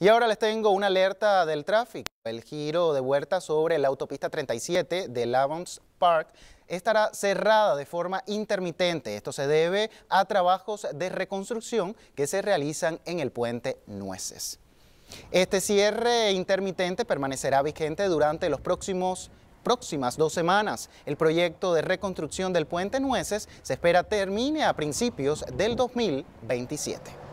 Y ahora les tengo una alerta del tráfico. El giro de vuelta sobre la autopista 37 de Lavons Park estará cerrada de forma intermitente. Esto se debe a trabajos de reconstrucción que se realizan en el puente Nueces. Este cierre intermitente permanecerá vigente durante los próximos próximas dos semanas. El proyecto de reconstrucción del puente Nueces se espera termine a principios del 2027.